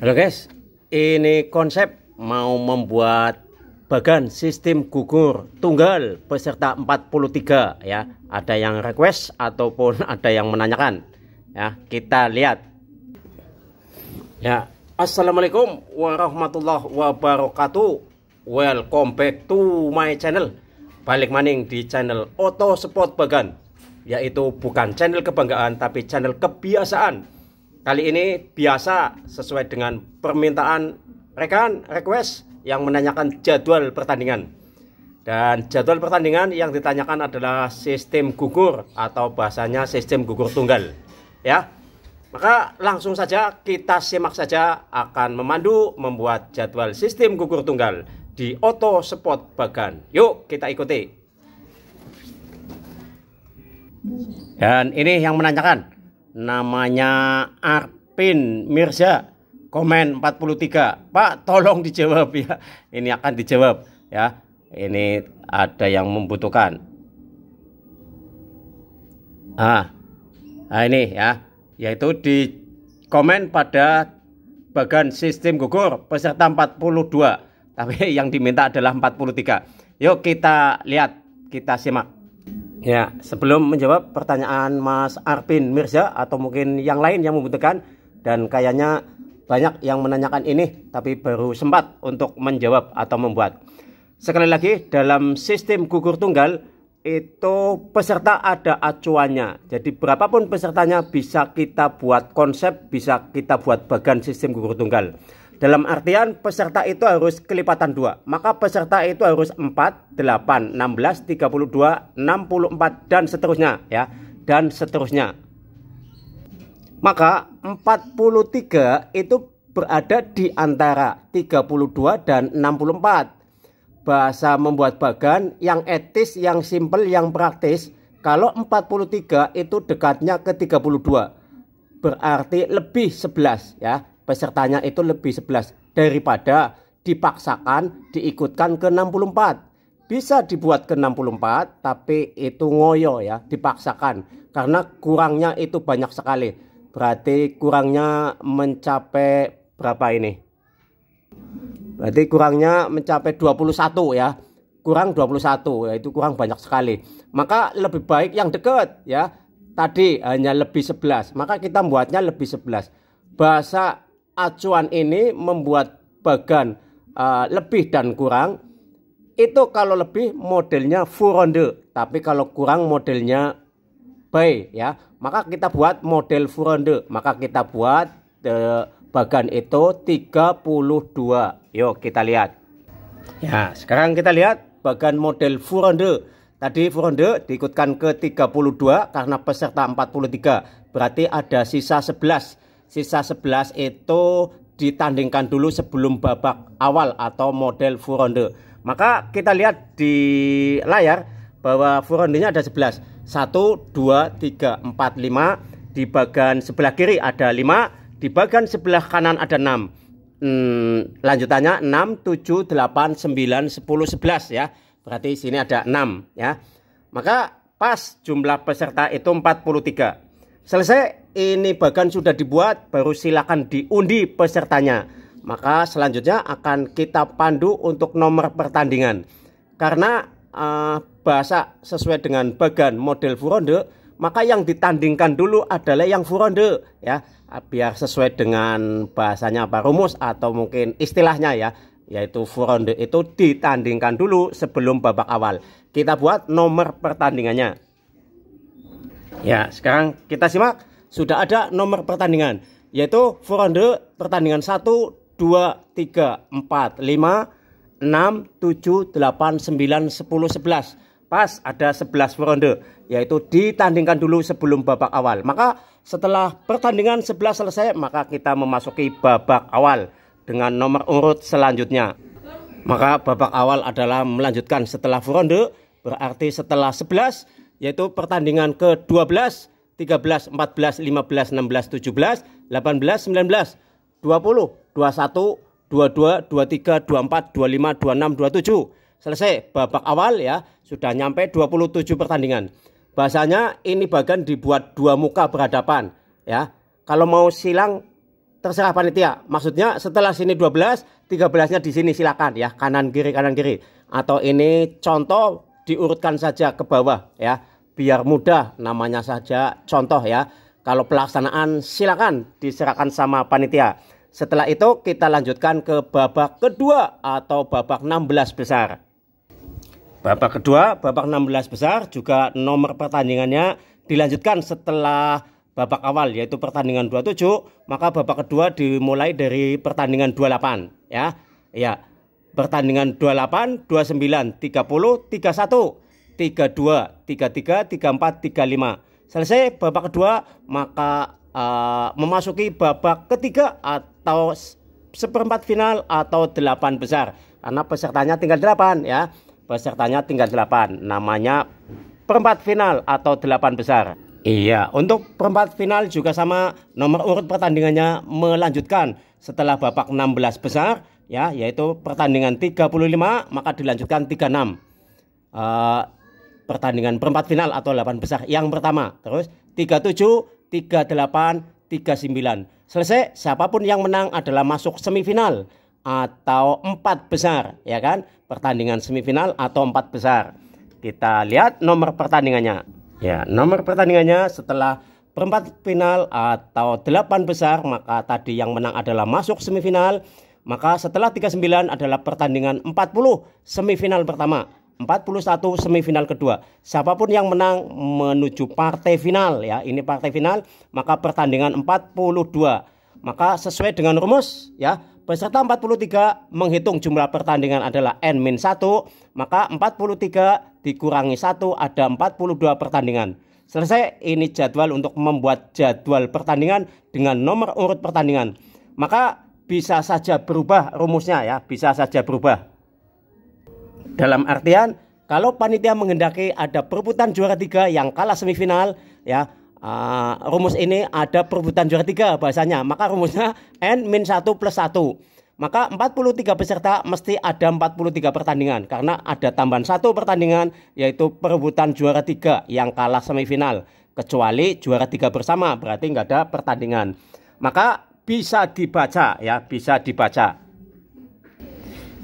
Halo guys, ini konsep mau membuat bagan sistem gugur tunggal peserta 43 ya. Ada yang request ataupun ada yang menanyakan. Ya, kita lihat. Ya, Assalamualaikum warahmatullahi wabarakatuh. Welcome back to my channel. Balik maning di channel Auto Sport Bagan, yaitu bukan channel kebanggaan tapi channel kebiasaan Kali ini biasa sesuai dengan permintaan rekan request yang menanyakan jadwal pertandingan. Dan jadwal pertandingan yang ditanyakan adalah sistem gugur atau bahasanya sistem gugur tunggal. Ya. Maka langsung saja kita simak saja akan memandu membuat jadwal sistem gugur tunggal di auto Spot Bagan. Yuk kita ikuti. Dan ini yang menanyakan, namanya Arpin Mirza komen 43 Pak tolong dijawab ya ini akan dijawab ya ini ada yang membutuhkan ah nah ini ya yaitu di komen pada bagian sistem gugur peserta 42 tapi yang diminta adalah 43 yuk kita lihat kita simak Ya, sebelum menjawab pertanyaan Mas Arpin Mirza atau mungkin yang lain yang membutuhkan dan kayaknya banyak yang menanyakan ini tapi baru sempat untuk menjawab atau membuat. Sekali lagi dalam sistem gugur tunggal itu peserta ada acuannya. Jadi berapapun pesertanya bisa kita buat konsep, bisa kita buat bagan sistem gugur tunggal. Dalam artian peserta itu harus kelipatan 2. Maka peserta itu harus 4, 8, 16, 32, 64 dan seterusnya ya. Dan seterusnya. Maka 43 itu berada di antara 32 dan 64. Bahasa membuat bagan yang etis, yang simpel, yang praktis. Kalau 43 itu dekatnya ke 32. Berarti lebih 11 ya pesertanya itu lebih 11 daripada dipaksakan diikutkan ke 64 bisa dibuat ke 64 tapi itu ngoyo ya dipaksakan karena kurangnya itu banyak sekali berarti kurangnya mencapai berapa ini berarti kurangnya mencapai 21 ya kurang 21 ya itu kurang banyak sekali maka lebih baik yang dekat ya tadi hanya lebih 11 maka kita buatnya lebih 11 bahasa acuan ini membuat bagan uh, lebih dan kurang itu kalau lebih modelnya full ronde tapi kalau kurang modelnya bay, ya maka kita buat model full ronde maka kita buat uh, bagan itu 32 yuk kita lihat ya sekarang kita lihat bagan model full ronde Tadi ronde diikutkan ke 32 karena peserta 43. Berarti ada sisa 11 sisa 11 itu ditandingkan dulu sebelum babak awal atau model full ronde. Maka kita lihat di layar bahwa full rondenya ada 11. 1 2 3 4 5 di bagian sebelah kiri ada 5, di bagian sebelah kanan ada 6. Hmm, lanjutannya 6 7 8 9 10 11 ya. Berarti sini ada 6 ya. Maka pas jumlah peserta itu 43. Selesai, ini bagan sudah dibuat, baru silakan diundi pesertanya. Maka selanjutnya akan kita pandu untuk nomor pertandingan. Karena uh, bahasa sesuai dengan bagan model furonde, maka yang ditandingkan dulu adalah yang furonde ya, biar sesuai dengan bahasanya apa rumus atau mungkin istilahnya ya, yaitu furonde itu ditandingkan dulu sebelum babak awal. Kita buat nomor pertandingannya. Ya, sekarang kita simak sudah ada nomor pertandingan yaitu ronde pertandingan 1 2 3 4 5 6 7 8 9 10 11. Pas ada 11 ronde yaitu ditandingkan dulu sebelum babak awal. Maka setelah pertandingan 11 selesai maka kita memasuki babak awal dengan nomor urut selanjutnya. Maka babak awal adalah melanjutkan setelah ronde berarti setelah 11 yaitu pertandingan ke-12, 13, 14, 15, 16, 17, 18, 19, 20, 21, 22, 23, 24, 25, 26, 27. Selesai babak awal ya, sudah nyampe 27 pertandingan. Bahasanya ini bagian dibuat dua muka berhadapan ya. Kalau mau silang terserah panitia. Maksudnya setelah sini 12, 13-nya di sini silakan ya, kanan kiri kanan kiri. Atau ini contoh diurutkan saja ke bawah ya biar mudah namanya saja contoh ya. Kalau pelaksanaan silakan diserahkan sama panitia. Setelah itu kita lanjutkan ke babak kedua atau babak 16 besar. Babak kedua, babak 16 besar juga nomor pertandingannya dilanjutkan setelah babak awal yaitu pertandingan 27, maka babak kedua dimulai dari pertandingan 28 ya. Ya. Pertandingan 28, 29, 30, 31 32, 33, 34, 35. Selesai babak kedua, maka uh, memasuki babak ketiga atau seperempat final atau delapan besar. Karena pesertanya tinggal delapan ya. Pesertanya tinggal delapan. Namanya perempat final atau delapan besar. Iya, untuk perempat final juga sama nomor urut pertandingannya melanjutkan setelah babak 16 besar ya, yaitu pertandingan 35 maka dilanjutkan 36. Uh, pertandingan perempat final atau delapan besar yang pertama. Terus tiga tiga tujuh delapan tiga sembilan Selesai siapapun yang menang adalah masuk semifinal atau empat besar ya kan pertandingan semifinal atau empat besar kita lihat nomor pertandingannya ya nomor pertandingannya setelah perempat final atau delapan besar maka tadi yang menang adalah masuk semifinal maka setelah 39 adalah pertandingan 40 semifinal pertama 41 semifinal kedua. Siapapun yang menang menuju partai final ya. Ini partai final, maka pertandingan 42. Maka sesuai dengan rumus ya. Peserta 43 menghitung jumlah pertandingan adalah n-1, maka 43 dikurangi 1 ada 42 pertandingan. Selesai ini jadwal untuk membuat jadwal pertandingan dengan nomor urut pertandingan. Maka bisa saja berubah rumusnya ya, bisa saja berubah. Dalam artian kalau panitia menghendaki ada perebutan juara tiga yang kalah semifinal ya uh, rumus ini ada perebutan juara tiga bahasanya maka rumusnya n min satu plus satu maka 43 peserta mesti ada 43 pertandingan karena ada tambahan satu pertandingan yaitu perebutan juara tiga yang kalah semifinal kecuali juara tiga bersama berarti nggak ada pertandingan maka bisa dibaca ya bisa dibaca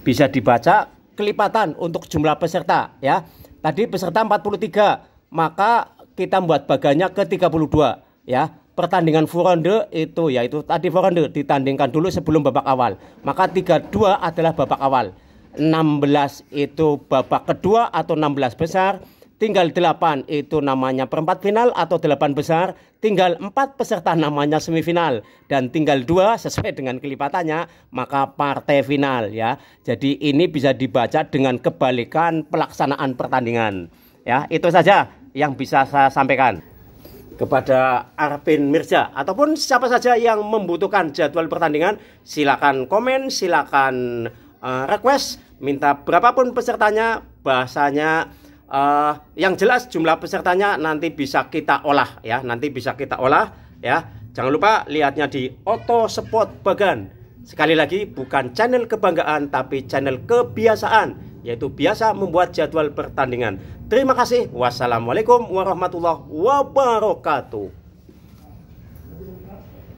bisa dibaca kelipatan untuk jumlah peserta ya. Tadi peserta 43, maka kita buat baganya ke 32 ya. Pertandingan full itu yaitu tadi full ditandingkan dulu sebelum babak awal. Maka 32 adalah babak awal. 16 itu babak kedua atau 16 besar, tinggal delapan itu namanya perempat final atau delapan besar, tinggal empat peserta namanya semifinal dan tinggal dua sesuai dengan kelipatannya maka partai final ya. Jadi ini bisa dibaca dengan kebalikan pelaksanaan pertandingan. Ya, itu saja yang bisa saya sampaikan kepada Arpin Mirza ataupun siapa saja yang membutuhkan jadwal pertandingan silakan komen silakan eh, request minta berapapun pesertanya bahasanya Uh, yang jelas jumlah pesertanya nanti bisa kita olah ya, nanti bisa kita olah ya. Jangan lupa lihatnya di oto Sport Bagan. Sekali lagi bukan channel kebanggaan tapi channel kebiasaan yaitu biasa membuat jadwal pertandingan. Terima kasih. Wassalamualaikum warahmatullahi wabarakatuh.